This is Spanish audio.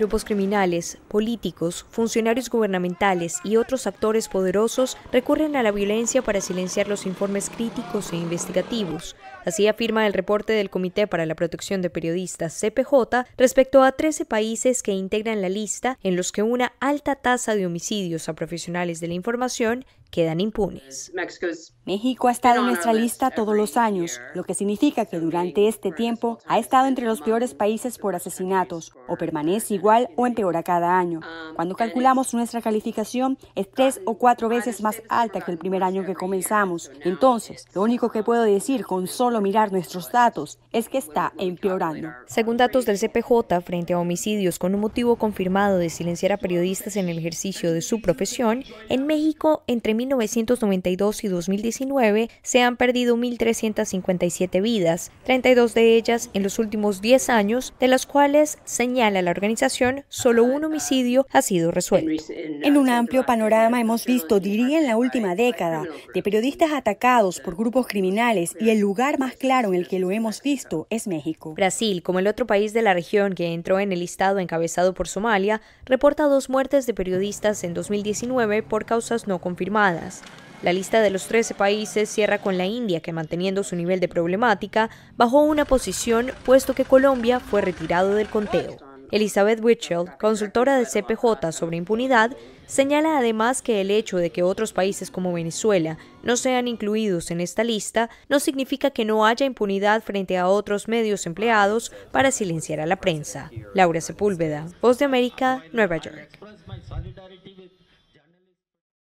Grupos criminales, políticos, funcionarios gubernamentales y otros actores poderosos recurren a la violencia para silenciar los informes críticos e investigativos. Así afirma el reporte del Comité para la Protección de Periodistas, CPJ, respecto a 13 países que integran la lista en los que una alta tasa de homicidios a profesionales de la información quedan impunes. México ha estado en nuestra lista todos los años, lo que significa que durante este tiempo ha estado entre los peores países por asesinatos, o permanece igual o empeora cada año. Cuando calculamos nuestra calificación, es tres o cuatro veces más alta que el primer año que comenzamos. Entonces, lo único que puedo decir con solo mirar nuestros datos es que está empeorando. Según datos del CPJ, frente a homicidios con un motivo confirmado de silenciar a periodistas en el ejercicio de su profesión, en México, entre 1992 y 2019 se han perdido 1.357 vidas, 32 de ellas en los últimos 10 años, de las cuales, señala la organización, solo un homicidio ha sido resuelto. En un amplio panorama hemos visto, diría en la última década, de periodistas atacados por grupos criminales y el lugar más claro en el que lo hemos visto es México. Brasil, como el otro país de la región que entró en el listado encabezado por Somalia, reporta dos muertes de periodistas en 2019 por causas no confirmadas la lista de los 13 países cierra con la India, que manteniendo su nivel de problemática, bajó una posición puesto que Colombia fue retirado del conteo. Elizabeth Witchell, consultora de CPJ sobre impunidad, señala además que el hecho de que otros países como Venezuela no sean incluidos en esta lista no significa que no haya impunidad frente a otros medios empleados para silenciar a la prensa. Laura Sepúlveda, Voz de América, Nueva York.